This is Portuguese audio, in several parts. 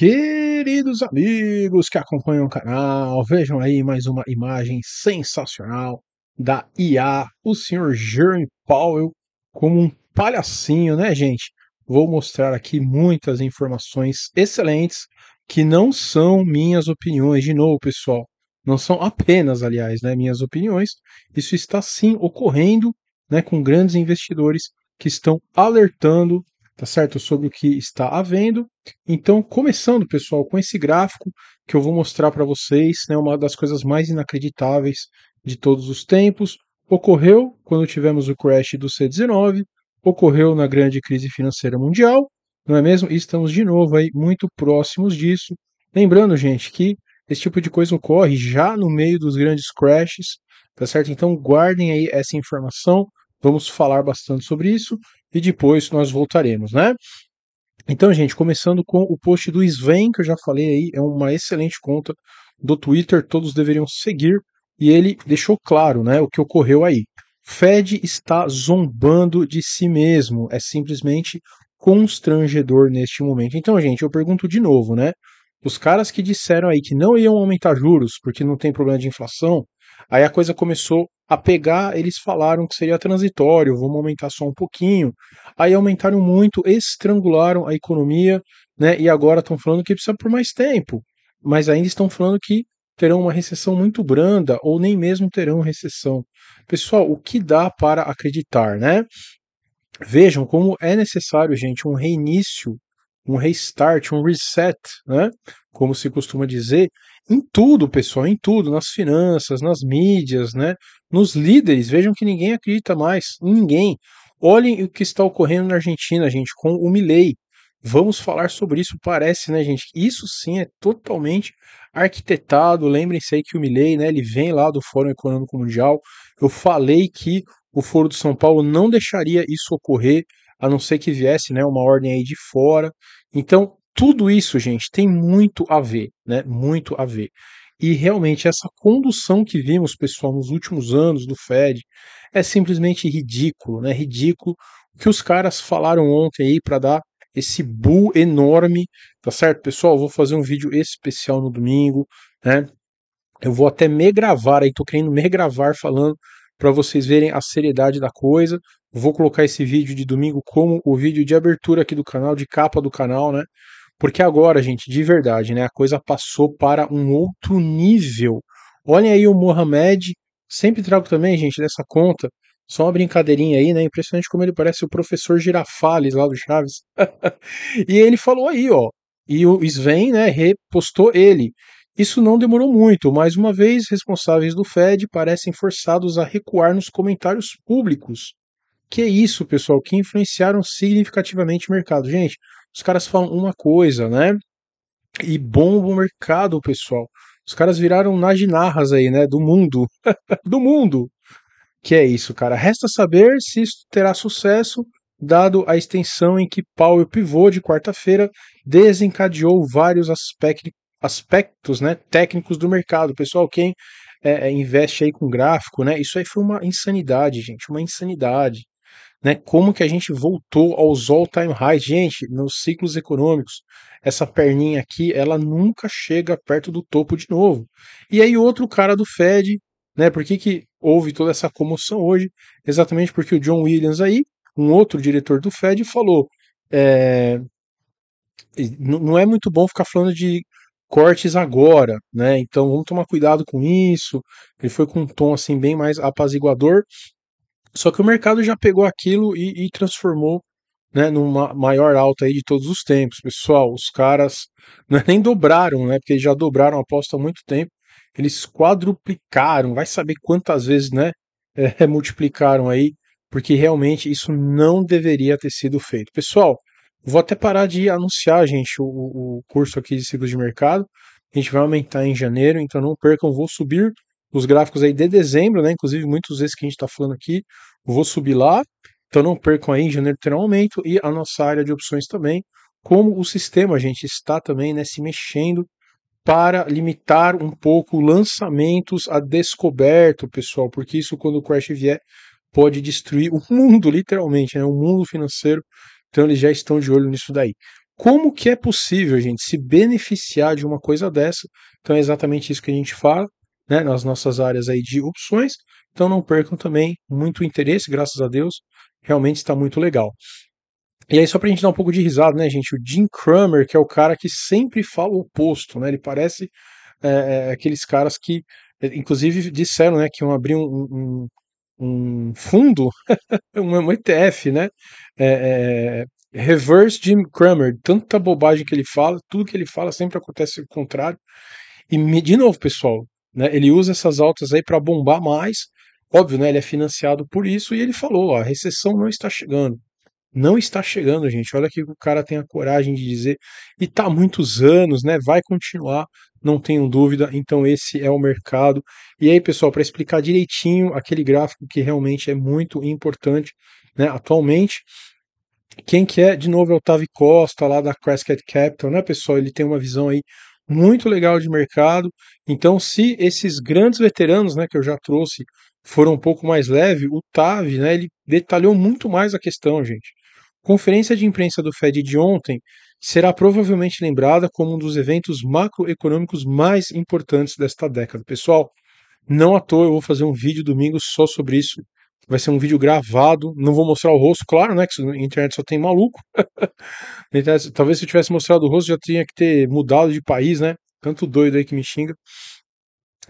Queridos amigos que acompanham o canal, vejam aí mais uma imagem sensacional da IA, o senhor Jeremy Powell, como um palhacinho, né, gente? Vou mostrar aqui muitas informações excelentes que não são minhas opiniões, de novo, pessoal. Não são apenas, aliás, né, minhas opiniões. Isso está sim ocorrendo né, com grandes investidores que estão alertando tá certo? Sobre o que está havendo. Então, começando, pessoal, com esse gráfico que eu vou mostrar para vocês, né, uma das coisas mais inacreditáveis de todos os tempos, ocorreu quando tivemos o crash do C19, ocorreu na grande crise financeira mundial, não é mesmo? E estamos de novo aí muito próximos disso. Lembrando, gente, que esse tipo de coisa ocorre já no meio dos grandes crashes, tá certo? Então guardem aí essa informação. Vamos falar bastante sobre isso e depois nós voltaremos, né? Então, gente, começando com o post do Sven, que eu já falei aí, é uma excelente conta do Twitter, todos deveriam seguir, e ele deixou claro né, o que ocorreu aí. Fed está zombando de si mesmo, é simplesmente constrangedor neste momento. Então, gente, eu pergunto de novo, né? Os caras que disseram aí que não iam aumentar juros porque não tem problema de inflação, Aí a coisa começou a pegar, eles falaram que seria transitório, vamos aumentar só um pouquinho. Aí aumentaram muito, estrangularam a economia, né? E agora estão falando que precisa por mais tempo. Mas ainda estão falando que terão uma recessão muito branda ou nem mesmo terão recessão. Pessoal, o que dá para acreditar, né? Vejam como é necessário, gente, um reinício, um restart, um reset, né? Como se costuma dizer, em tudo, pessoal, em tudo, nas finanças, nas mídias, né? Nos líderes, vejam que ninguém acredita mais, ninguém. Olhem o que está ocorrendo na Argentina, gente, com o Milei. Vamos falar sobre isso, parece, né, gente? Isso sim é totalmente arquitetado. Lembrem-se aí que o Milei, né, ele vem lá do Fórum Econômico Mundial. Eu falei que o Foro do São Paulo não deixaria isso ocorrer, a não ser que viesse, né, uma ordem aí de fora. Então, tudo isso, gente, tem muito a ver, né? Muito a ver. E realmente essa condução que vimos, pessoal, nos últimos anos do Fed é simplesmente ridículo, né? Ridículo o que os caras falaram ontem aí para dar esse bull enorme, tá certo, pessoal? Eu vou fazer um vídeo especial no domingo, né? Eu vou até me gravar aí, tô querendo me gravar falando para vocês verem a seriedade da coisa. Vou colocar esse vídeo de domingo como o vídeo de abertura aqui do canal, de capa do canal, né? Porque agora, gente, de verdade, né, a coisa passou para um outro nível. Olhem aí o Mohamed, sempre trago também, gente, dessa conta, só uma brincadeirinha aí, né? Impressionante como ele parece o professor Girafales lá do Chaves. e ele falou aí, ó. E o Sven, né, repostou ele. Isso não demorou muito. Mais uma vez, responsáveis do Fed parecem forçados a recuar nos comentários públicos. Que é isso, pessoal, que influenciaram significativamente o mercado. Gente, os caras falam uma coisa, né? E bomba o mercado, pessoal. Os caras viraram naginarras aí, né? Do mundo. do mundo. Que é isso, cara. Resta saber se isso terá sucesso, dado a extensão em que Paulo Pivot de quarta-feira desencadeou vários aspectos, aspectos né, técnicos do mercado. Pessoal, quem é, é, investe aí com gráfico, né? Isso aí foi uma insanidade, gente, uma insanidade né? Como que a gente voltou aos all-time highs, gente, nos ciclos econômicos. Essa perninha aqui, ela nunca chega perto do topo de novo. E aí outro cara do Fed, né? Por que, que houve toda essa comoção hoje? Exatamente porque o John Williams aí, um outro diretor do Fed, falou, é... não é muito bom ficar falando de cortes agora, né? Então vamos tomar cuidado com isso. Ele foi com um tom assim bem mais apaziguador só que o mercado já pegou aquilo e, e transformou né, numa maior alta aí de todos os tempos. Pessoal, os caras né, nem dobraram, né, porque já dobraram a aposta há muito tempo. Eles quadruplicaram, vai saber quantas vezes né, é, multiplicaram aí, porque realmente isso não deveria ter sido feito. Pessoal, vou até parar de anunciar, gente, o, o curso aqui de ciclos de mercado. A gente vai aumentar em janeiro, então não percam, vou subir os gráficos aí de dezembro, né? Inclusive, muitos desses que a gente está falando aqui, vou subir lá. Então não percam aí, em janeiro terá um aumento e a nossa área de opções também, como o sistema, a gente, está também né, se mexendo para limitar um pouco lançamentos a descoberto, pessoal, porque isso quando o crash vier pode destruir o mundo, literalmente, né, o mundo financeiro. Então eles já estão de olho nisso daí. Como que é possível, gente, se beneficiar de uma coisa dessa? Então é exatamente isso que a gente fala né, nas nossas áreas aí de opções. Então não percam também muito interesse, graças a Deus, realmente está muito legal. E aí, só para a gente dar um pouco de risada, né, gente? O Jim Cramer, que é o cara que sempre fala o oposto, né? Ele parece é, é aqueles caras que, inclusive, disseram né, que iam abrir um, um, um fundo, um ETF, né? É, é, reverse Jim Cramer. Tanta bobagem que ele fala, tudo que ele fala sempre acontece o contrário. E, de novo, pessoal, né? Ele usa essas altas aí para bombar mais. Óbvio, né? Ele é financiado por isso e ele falou: ó, a recessão não está chegando. Não está chegando, gente. Olha que o cara tem a coragem de dizer. E tá há muitos anos, né? Vai continuar, não tenho dúvida. Então, esse é o mercado. E aí, pessoal, para explicar direitinho aquele gráfico que realmente é muito importante né, atualmente, quem que é, de novo, é o Tavi Costa, lá da Crescat Capital, né, pessoal? Ele tem uma visão aí muito legal de mercado. Então, se esses grandes veteranos, né, que eu já trouxe, foram um pouco mais leve, o Tav, né, ele detalhou muito mais a questão, gente. Conferência de imprensa do Fed de ontem será provavelmente lembrada como um dos eventos macroeconômicos mais importantes desta década. Pessoal, não à toa eu vou fazer um vídeo domingo só sobre isso. Vai ser um vídeo gravado. Não vou mostrar o rosto, claro, né? Que na internet só tem maluco. internet, talvez se eu tivesse mostrado o rosto, já tinha que ter mudado de país, né? Tanto doido aí que me xinga.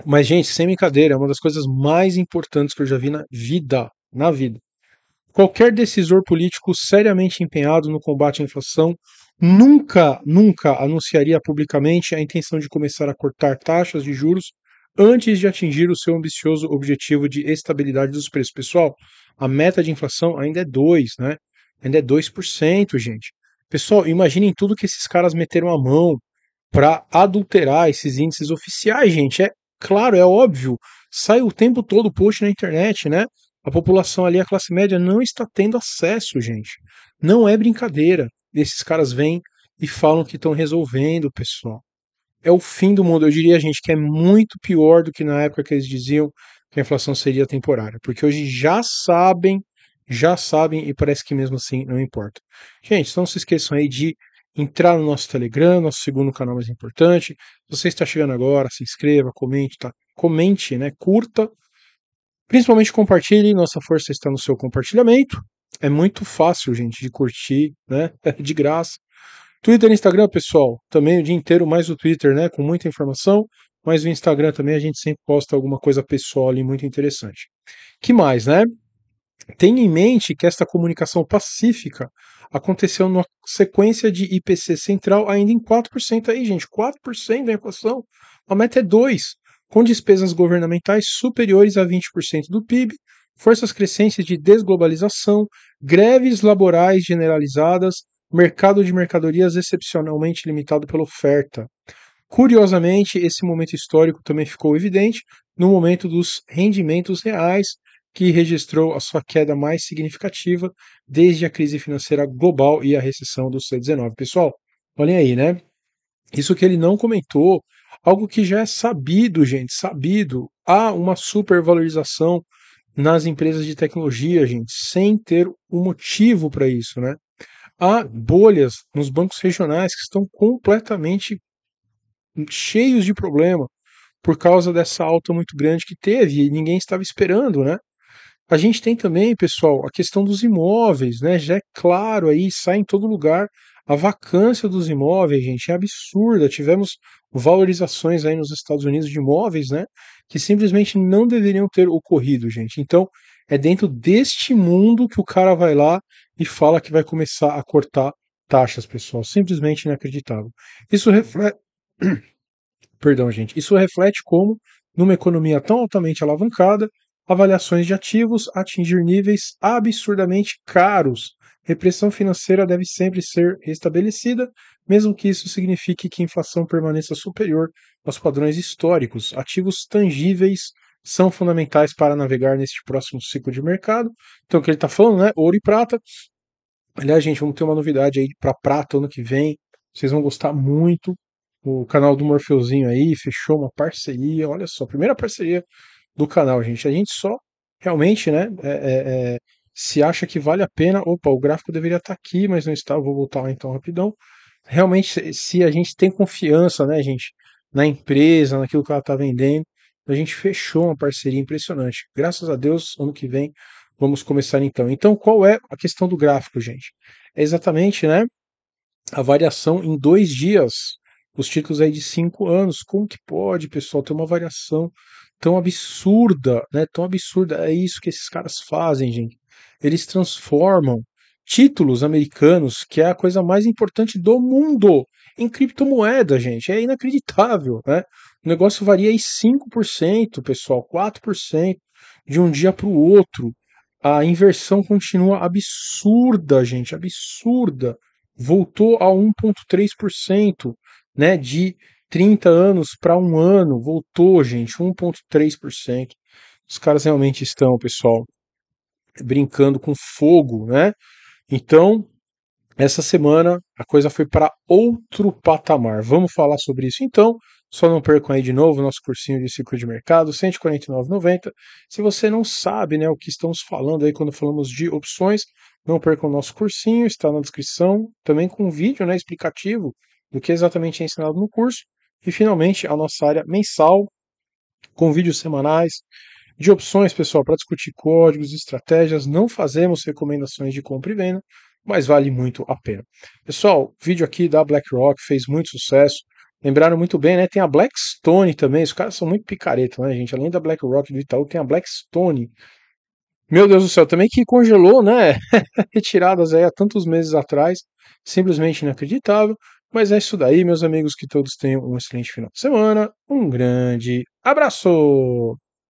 Mas, gente, sem brincadeira, é uma das coisas mais importantes que eu já vi na vida. Na vida. Qualquer decisor político seriamente empenhado no combate à inflação nunca, nunca anunciaria publicamente a intenção de começar a cortar taxas de juros antes de atingir o seu ambicioso objetivo de estabilidade dos preços. Pessoal, a meta de inflação ainda é 2, né? Ainda é 2%, gente. Pessoal, imaginem tudo que esses caras meteram a mão para adulterar esses índices oficiais, gente. É claro, é óbvio. Sai o tempo todo post na internet, né? A população ali, a classe média, não está tendo acesso, gente. Não é brincadeira. Esses caras vêm e falam que estão resolvendo, pessoal é o fim do mundo. Eu diria, gente, que é muito pior do que na época que eles diziam que a inflação seria temporária, porque hoje já sabem, já sabem e parece que mesmo assim não importa. Gente, não se esqueçam aí de entrar no nosso Telegram, nosso segundo canal mais importante. Se você está chegando agora, se inscreva, comente, tá? comente, né? Curta, principalmente compartilhe. Nossa força está no seu compartilhamento. É muito fácil, gente, de curtir, né? De graça. Twitter e Instagram, pessoal, também o dia inteiro, mais o Twitter, né? Com muita informação, mas o Instagram também a gente sempre posta alguma coisa pessoal ali muito interessante. Que mais, né? Tenha em mente que esta comunicação pacífica aconteceu numa sequência de IPC central ainda em 4% aí, gente. 4% da equação, A meta é 2, com despesas governamentais superiores a 20% do PIB, forças crescentes de desglobalização, greves laborais generalizadas, mercado de mercadorias excepcionalmente limitado pela oferta. Curiosamente, esse momento histórico também ficou evidente no momento dos rendimentos reais, que registrou a sua queda mais significativa desde a crise financeira global e a recessão do C19. Pessoal, olhem aí, né? Isso que ele não comentou, algo que já é sabido, gente, sabido. Há uma supervalorização nas empresas de tecnologia, gente, sem ter um motivo para isso, né? Há bolhas nos bancos regionais que estão completamente cheios de problema por causa dessa alta muito grande que teve e ninguém estava esperando, né? A gente tem também, pessoal, a questão dos imóveis, né? Já é claro aí, sai em todo lugar. A vacância dos imóveis, gente, é absurda. Tivemos valorizações aí nos Estados Unidos de imóveis, né? Que simplesmente não deveriam ter ocorrido, gente. Então, é dentro deste mundo que o cara vai lá e fala que vai começar a cortar taxas, pessoal. Simplesmente inacreditável. Isso reflete. Perdão, gente. Isso reflete como, numa economia tão altamente alavancada, avaliações de ativos atingir níveis absurdamente caros. Repressão financeira deve sempre ser restabelecida, mesmo que isso signifique que a inflação permaneça superior aos padrões históricos. Ativos tangíveis são fundamentais para navegar neste próximo ciclo de mercado. Então, o que ele está falando, né? Ouro e prata. Aliás, gente, vamos ter uma novidade aí para prata ano que vem. Vocês vão gostar muito. O canal do Morfeuzinho aí fechou uma parceria. Olha só, primeira parceria do canal, gente. A gente só realmente, né? É, é, é se acha que vale a pena. Opa, o gráfico deveria estar tá aqui, mas não está. Vou voltar lá então rapidão. Realmente, se a gente tem confiança, né, gente, na empresa, naquilo que ela está vendendo, a gente fechou uma parceria impressionante. Graças a Deus, ano que vem vamos começar então. Então, qual é a questão do gráfico, gente? É exatamente, né? A variação em dois dias. Os títulos aí de cinco anos. Como que pode, pessoal, ter uma variação tão absurda, né? Tão absurda. É isso que esses caras fazem, gente. Eles transformam títulos americanos, que é a coisa mais importante do mundo, em criptomoeda, gente. É inacreditável, né? O negócio varia aí 5%, pessoal, 4% de um dia para o outro. A inversão continua absurda, gente, absurda. Voltou a 1,3%, né? De 30 anos para um ano, voltou, gente, 1,3%. Os caras realmente estão, pessoal, brincando com fogo, né? Então, essa semana a coisa foi para outro patamar. Vamos falar sobre isso então. Só não percam aí de novo o nosso cursinho de ciclo de mercado, R$ 149,90. Se você não sabe né, o que estamos falando aí quando falamos de opções, não percam o nosso cursinho, está na descrição, também com um vídeo né, explicativo do que exatamente é ensinado no curso. E finalmente a nossa área mensal, com vídeos semanais de opções, pessoal, para discutir códigos, estratégias. Não fazemos recomendações de compra e venda, mas vale muito a pena. Pessoal, vídeo aqui da BlackRock fez muito sucesso. Lembraram muito bem, né? Tem a Blackstone também. Os caras são muito picareta, né, gente? Além da BlackRock do Itaú, tem a Blackstone. Meu Deus do céu, também que congelou, né? Retiradas aí há tantos meses atrás. Simplesmente inacreditável. Mas é isso daí, meus amigos. Que todos tenham um excelente final de semana. Um grande abraço!